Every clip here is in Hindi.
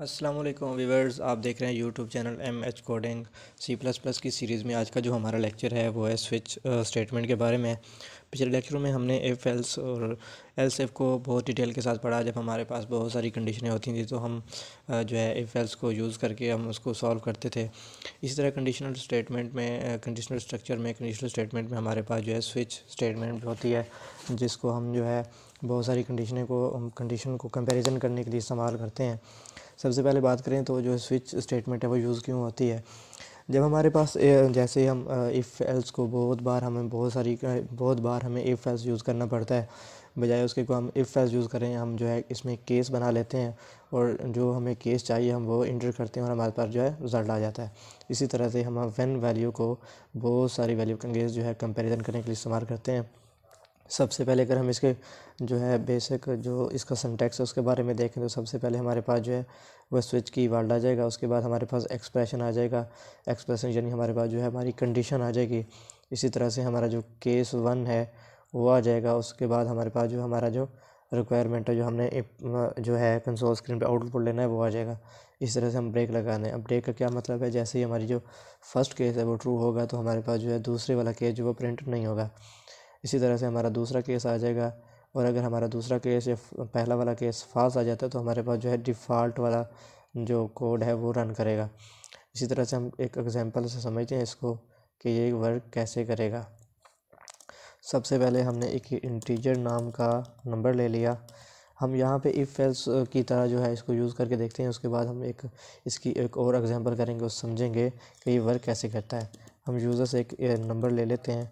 अस्सलाम वालेकुम आप देख रहे हैं YouTube channel M H coding C plus plus की सीरीज़ में आज का जो हमारा लेक्चर है वो है स्विच स्टेटमेंट के बारे में पिछले लेक्चर में हमने एफ एल्स और एल्स एफ को बहुत डिटेल के साथ पढ़ा जब हमारे पास बहुत सारी कंडीशनें होती थी तो हम जो है एफ एल्स को यूज़ करके हम उसको सॉल्व करते थे इसी तरह कंडीशनल स्टेटमेंट में कंडीशनल स्ट्रक्चर में कंडीशनल स्टेटमेंट में हमारे पास जो है स्विच स्टेटमेंट होती है जिसको हम जो है बहुत सारी कंडीशन को कंडीशन को कंपैरिजन करने के लिए इस्तेमाल करते हैं सबसे पहले बात करें तो जो स्विच स्टेटमेंट है वो यूज़ क्यों होती है जब हमारे पास जैसे हम इफ़ एल्स को बहुत बार हमें बहुत सारी बहुत बार हमें इफ़ एल्स यूज़ करना पड़ता है बजाय उसके को हम इफ़ एल्स यूज़ करें हम जो है इसमें केस बना लेते हैं और जो हमें केस चाहिए हम वो इंटर करते हैं और हमारे पास जो है रिजल्ट आ जाता है इसी तरह से हम वन वैल्यू को बहुत सारी वैल्यू के अंगेज जो है कंपेरिजन करने के लिए इस्तेमाल करते हैं सबसे पहले अगर हम इसके जो है बेसिक जो इसका सिंटैक्स है उसके बारे में देखें तो सबसे पहले हमारे पास जो है वह स्विच की वर्ड आ जाएगा उसके बाद हमारे पास एक्सप्रेशन आ जाएगा एक्सप्रेशन यानी हमारे पास जो है हमारी कंडीशन आ जाएगी इसी तरह से हमारा जो केस वन है वो आ जाएगा उसके बाद हमारे पास जो हमारा जो रिक्वायरमेंट है जो हमने जो है कंसोल स्क्रीन पे आउटपुट लेना है वो आ जाएगा इस तरह से हम ब्रेक लगा दें अब ब्रेक का क्या मतलब है जैसे ही हमारी जो फर्स्ट केस है वो ट्रू होगा तो हमारे पास जो है दूसरे वाला केस जो वो प्रिंट नहीं होगा इसी तरह से हमारा दूसरा केस आ जाएगा और अगर हमारा दूसरा केस या पहला वाला केस फास आ जाता है तो हमारे पास जो है डिफ़ाल्ट वाला जो कोड है वो रन करेगा इसी तरह से हम एक एग्ज़ैम्पल से समझते हैं इसको कि ये वर्क कैसे करेगा सबसे पहले हमने एक इंटीजर नाम का नंबर ले लिया हम यहाँ पे इफ़ फेल्स की तरह जो है इसको यूज़ करके देखते हैं उसके बाद हम एक इसकी एक और एग्जांपल करेंगे और समझेंगे कि ये वर्क कैसे करता है हम यूज़र से एक नंबर ले लेते हैं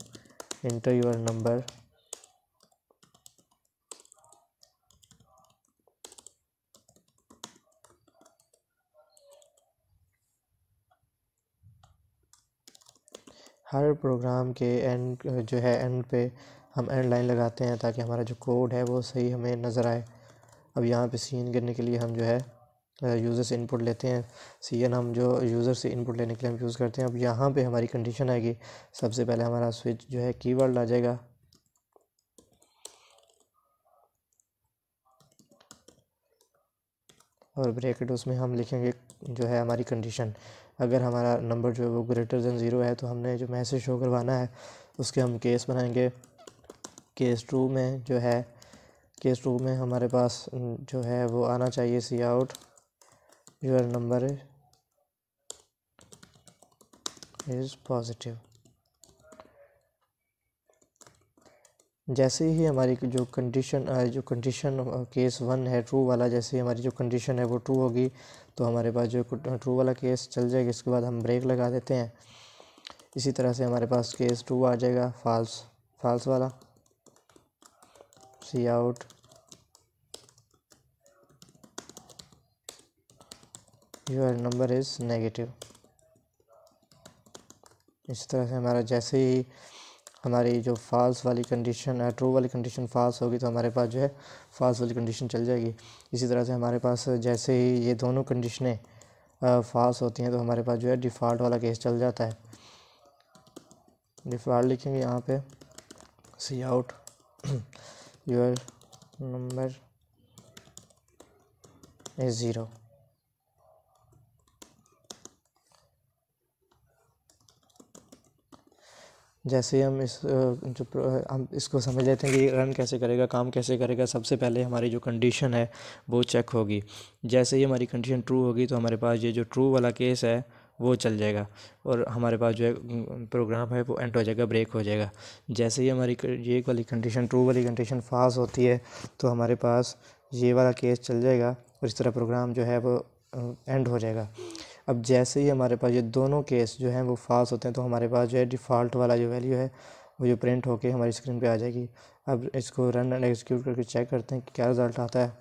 enter your number हर प्रोग्राम के एंड जो है एंड पे हम एंड लाइन लगाते हैं ताकि हमारा जो कोड है वो सही हमें नज़र आए अब यहाँ पे सीन करने के लिए हम जो है यूज़र से इनपुट लेते हैं सी एन हम जो यूज़र से इनपुट लेने के लिए हम यूज़ करते हैं अब यहाँ पे हमारी कंडीशन आएगी सबसे पहले हमारा स्विच जो है कीवर्ड आ जाएगा और ब्रैकेट उसमें हम लिखेंगे जो है हमारी कंडीशन अगर हमारा नंबर जो है वो ग्रेटर दैन ज़ीरो है तो हमने जो मैसेज शो करवाना है उसके हम केस बनाएंगे केस टू में जो है केस टू में हमारे पास जो है वो आना चाहिए C out your number is positive जैसे ही हमारी जो कंडीशन जो कंडीशन केस वन है ट्रू वाला जैसे ही हमारी जो कंडीशन है वो ट्रू होगी तो हमारे पास जो ट्रू वाला केस चल जाएगा इसके बाद हम ब्रेक लगा देते हैं इसी तरह से हमारे पास केस टू आ जाएगा फॉल्स फाल्स वाला C out your number is negative इस तरह से हमारा जैसे ही हमारी जो फॉल्स वाली कंडीशन है ट्रू वाली कंडीशन फॉल्स होगी तो हमारे पास जो है फॉल्स वाली कंडीशन चल जाएगी इसी तरह से हमारे पास जैसे ही ये दोनों कंडीशनें फॉल्स uh, होती हैं तो हमारे पास जो है डिफ़ॉल्ट वाला केस चल जाता है डिफ़ॉल्ट लिखेंगे यहाँ पे C out your number is zero जैसे हम इस जो हम इसको समझ लेते हैं कि रन कैसे करेगा काम कैसे करेगा सबसे पहले हमारी जो कंडीशन है वो चेक होगी जैसे ही हमारी कंडीशन ट्रू होगी तो हमारे पास ये जो ट्रू वाला केस है वो चल जाएगा और हमारे पास जो है प्रोग्राम है वो एंड हो जाएगा ब्रेक हो जाएगा जैसे ही हमारी ये वाली कंडीशन ट्रू वाली कंडीशन फास होती है तो हमारे पास ये वाला केस चल जाएगा और इस तरह प्रोग्राम जो है वो एंड हो जाएगा अब जैसे ही हमारे पास ये दोनों केस जो हैं वो फास होते हैं तो हमारे पास जो है डिफ़ॉल्ट वाला जो वैल्यू है वो जो प्रिंट होके हमारी स्क्रीन पे आ जाएगी अब इसको रन एंड एग्जीक्यूट करके चेक करते हैं कि क्या रिज़ल्ट आता है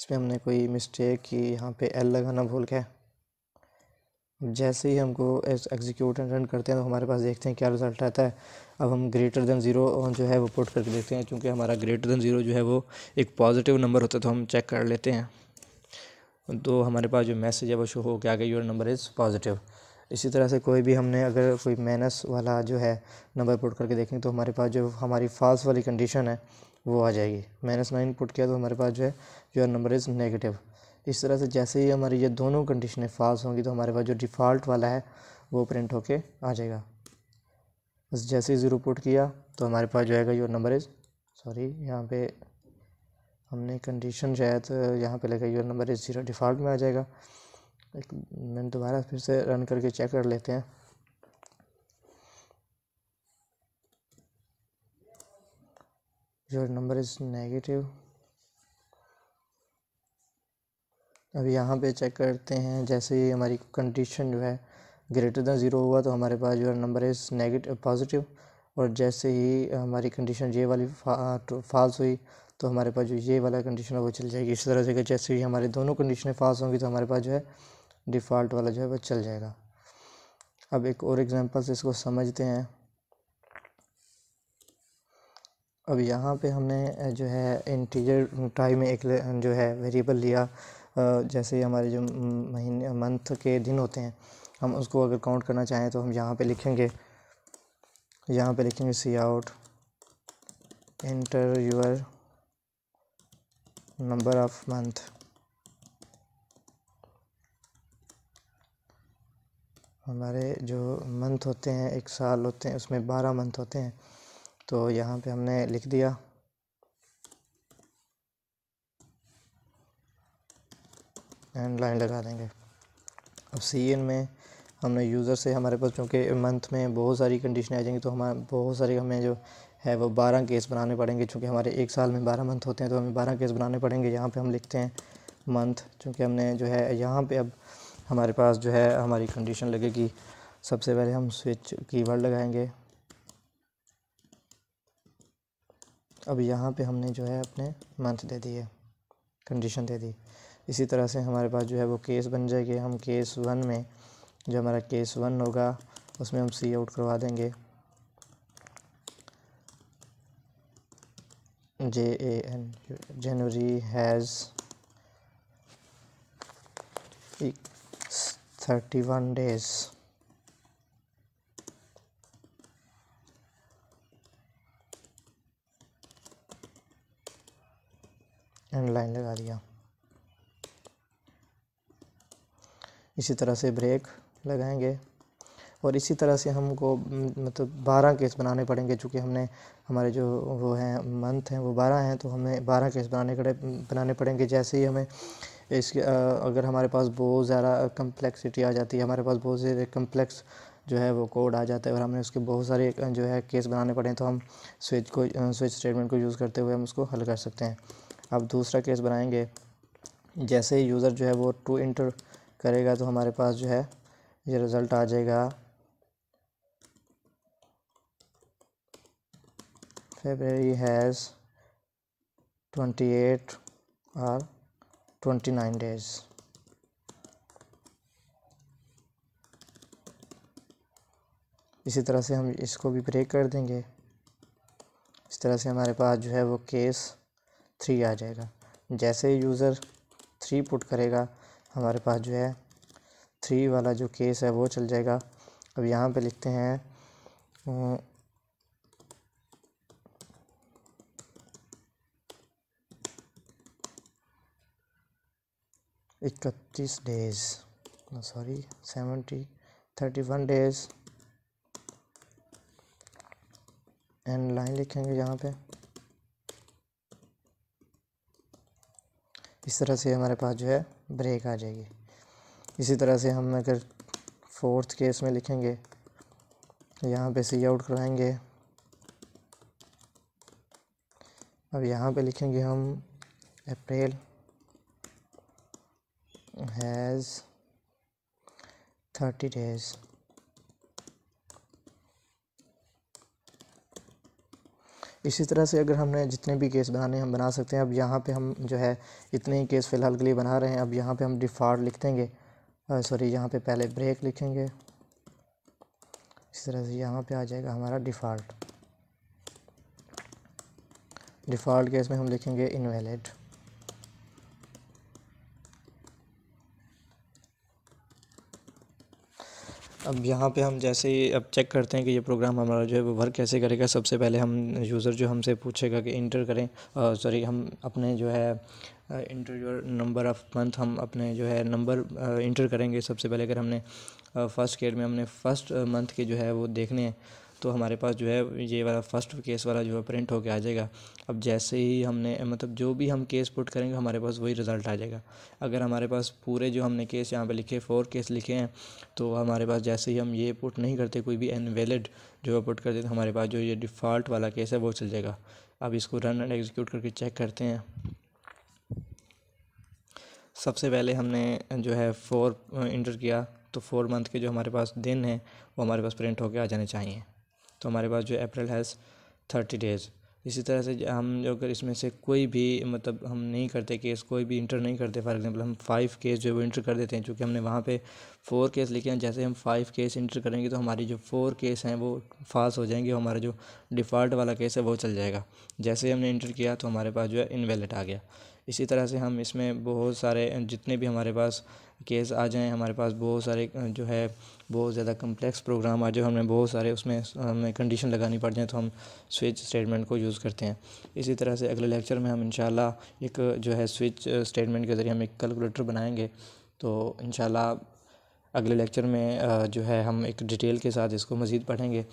इसमें हमने कोई मिस्टेक की यहाँ पे एल लगाना भूल के जैसे ही हमको एग्जीक्यूट एंड रन करते हैं तो हमारे पास देखते हैं क्या रिज़ल्ट आता है अब हम ग्रेटर दैन ज़ीरो जो है वो पुट करके देखते हैं क्योंकि हमारा ग्रेटर दैन ज़ीरो जो है वो एक पॉजिटिव नंबर होता है तो हम चेक कर लेते हैं तो हमारे पास जो मैसेज है वो शो हो के गया योर नंबर इज़ पॉजिटिव इसी तरह से कोई भी हमने अगर कोई माइनस वाला जो है नंबर पुट करके देखें तो हमारे पास जो हमारी फॉल्स वाली कंडीशन है वो आ जाएगी माइनस नाइन पुट किया तो हमारे पास जो है योर नंबर इज़ नेगेटिव इस तरह से जैसे ही हमारी ये दोनों कंडीशनें फॉल्स होंगी तो हमारे पास जो डिफ़ॉल्ट वाला है वो प्रिंट होके आ जाएगा बस जैसे ही ज़ीरो पुट किया तो हमारे पास जो है योर नंबर इज़ सॉरी यहाँ पे हमने कंडीशन शायद तो यहाँ पे लगाई और नंबर इस ज़ीरो डिफ़ॉल्ट में आ जाएगा एक मैंने दोबारा फिर से रन करके चेक कर लेते हैं योर नंबर इज़ नेगेटिव अब यहाँ पे चेक करते हैं जैसे ही हमारी कंडीशन जो है ग्रेटर दैन ज़ीरो हुआ तो हमारे पास जो नंबर इज़ नेगेटिव पॉजिटिव और जैसे ही हमारी कंडीशन ये वाली फा, फाल्स तो हुई तो हमारे पास जो ये वाला कंडीशन है वो चल जाएगी इस तरह से जैसे ही हमारे दोनों कंडीशनें पास होंगी तो हमारे पास जो है डिफ़ॉल्ट वाला जो है वो चल जाएगा अब एक और एग्ज़ाम्पल से इसको समझते हैं अब यहाँ पे हमने जो है इंटीजर टाइम में एक जो है वेरिएबल लिया जैसे हमारे जो महीने मंथ के दिन होते हैं हम उसको अगर काउंट करना चाहें तो हम यहाँ पे लिखेंगे यहाँ पे लिखेंगे C out enter your number of month हमारे जो मंथ होते हैं एक साल होते हैं उसमें बारह मंथ होते हैं तो यहाँ पे हमने लिख दिया एंड लाइन लगा देंगे अब सी एन में हमने यूज़र से हमारे पास चूँकि मंथ में बहुत सारी कंडीशन आ जाएंगी तो हमारे बहुत सारी हमें जो है वो बारह केस बनाने पड़ेंगे चूँकि हमारे एक साल में बारह मंथ होते हैं तो हमें बारह केस बनाने पड़ेंगे यहाँ पर हम लिखते हैं मंथ चूँकि हमने जो है यहाँ पर अब हमारे पास जो है हमारी कंडीशन लगेगी सबसे पहले हम स्विच कीवर्ड लगाएंगे अब यहाँ पे हमने जो है अपने मंथ दे दिए कंडीशन दे दी इसी तरह से हमारे पास जो है वो केस बन जाएगी हम केस वन में जो हमारा केस वन होगा उसमें हम सी आउट करवा देंगे J A N January has thirty one days end line लगा दिया इसी तरह से ब्रेक लगाएंगे और इसी तरह से हमको मतलब बारह केस बनाने पड़ेंगे चूँकि हमने हमारे जो वो हैं मंथ हैं वो बारह हैं तो हमें बारह केस बनाने पड़े बनाने पड़ेंगे जैसे ही हमें इसके अगर हमारे पास बहुत ज़्यादा कम्प्लेक्सिटी आ जाती है हमारे पास बहुत ज़्यादा कम्प्लेक्स जो है वो कोड आ जाता है और हमें उसके बहुत सारे जो है केस बनाने पड़े तो हम स्विच को स्विच स्टेटमेंट को यूज़ करते हुए हम उसको हल कर सकते हैं अब दूसरा केस बनाएंगे जैसे ही यूज़र जो है वो टू इंटर करेगा तो हमारे पास जो है ये रिज़ल्ट आ जाएगा February has 28 or 29 days. इसी तरह से हम इसको भी ब्रेक कर देंगे इस तरह से हमारे पास जो है वो केस थ्री आ जाएगा जैसे ही यूज़र थ्री पुट करेगा हमारे पास जो है थ्री वाला जो केस है वो चल जाएगा अब यहाँ पे लिखते हैं इकतीस days sorry seventy thirty one days end line लिखेंगे यहाँ पे इस तरह से हमारे पास जो है ब्रेक आ जाएगी इसी तरह से हम अगर फोर्थ केस में लिखेंगे यहाँ पे सी आउट कराएंगे अब यहाँ पे लिखेंगे हम अप्रैल has थर्टी डेज इसी तरह से अगर हमने जितने भी केस बनाने हम बना सकते हैं अब यहाँ पे हम जो है इतने ही केस फ़िलहाल के लिए बना रहे हैं अब यहाँ पे हम डिफ़ॉल्ट लिख देंगे सॉरी यहाँ पे पहले ब्रेक लिखेंगे इसी तरह से यहाँ पे आ जाएगा हमारा डिफ़ॉल्ट डिफ़ॉल्ट केस में हम लिखेंगे इनवैलिड अब यहाँ पे हम जैसे ही अब चेक करते हैं कि ये प्रोग्राम हमारा जो है वो वर्क कैसे करेगा सबसे पहले हम यूज़र जो हमसे पूछेगा कि इंटर करें सॉरी हम अपने जो है enter your number of month हम अपने जो है नंबर इंटर करेंगे सबसे पहले अगर हमने फ़र्स्ट ईयर में हमने फ़र्स्ट मंथ के जो है वो देखने हैं तो हमारे पास जो है ये वाला फर्स्ट केस वाला जो है प्रिंट होकर आ जाएगा अब जैसे ही हमने मतलब जो भी हम केस पुट करेंगे हमारे पास वही रिज़ल्ट आ जाएगा अगर हमारे पास पूरे जो हमने केस यहाँ पे लिखे फोर केस लिखे हैं तो हमारे पास जैसे ही हम ये पुट नहीं करते कोई भी इनवेलिड जो है पुट करते तो हमारे पास जो ये डिफ़ॉल्ट वाला केस है वो चल जाएगा अब इसको रन एंड एग्जीक्यूट करके चेक करते हैं सबसे पहले हमने जो है फोर इंटर uh, किया तो फोर मंथ के जो हमारे पास दिन हैं वो हमारे पास प्रिंट होकर आ जाने चाहिए तो हमारे पास जो अप्रैल हैज़ थर्टी डेज़ इसी तरह से हम जो अगर इसमें से कोई भी मतलब हम नहीं करते केस कोई भी इंटर नहीं करते फॉर एग्जांपल हम फाइव केस जो है वो इंटर कर देते हैं क्योंकि हमने वहाँ पे फोर केस लिखे हैं जैसे हम फाइव केस इंटर करेंगे तो हमारी जो फोर केस हैं वो फास्ट हो जाएंगे हमारा जो डिफ़ॉल्ट वाला केस है वो चल जाएगा जैसे हमने इंटर किया तो हमारे पास जो है इनवेलिड आ गया इसी तरह से हम इसमें बहुत सारे जितने भी हमारे पास केस आ जाएँ हमारे पास बहुत सारे जो है बहुत ज़्यादा कम्प्लेक्स प्रोग्राम आ हमें बहुत सारे उसमें हमें कंडीशन लगानी पड़ जाए तो हम स्विच स्टेटमेंट को यूज़ करते हैं इसी तरह से अगले लेक्चर में हम इन एक जो है स्विच स्टेटमेंट के ज़रिए हम एक कैलकुलेटर बनाएंगे तो इन अगले लेक्चर में जो है हम एक डिटेल के साथ इसको मज़ीद पढ़ेंगे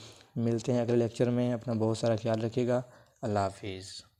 मिलते हैं अगले लेक्चर में अपना बहुत सारा ख्याल रखिएगा अल्लाह हाफिज़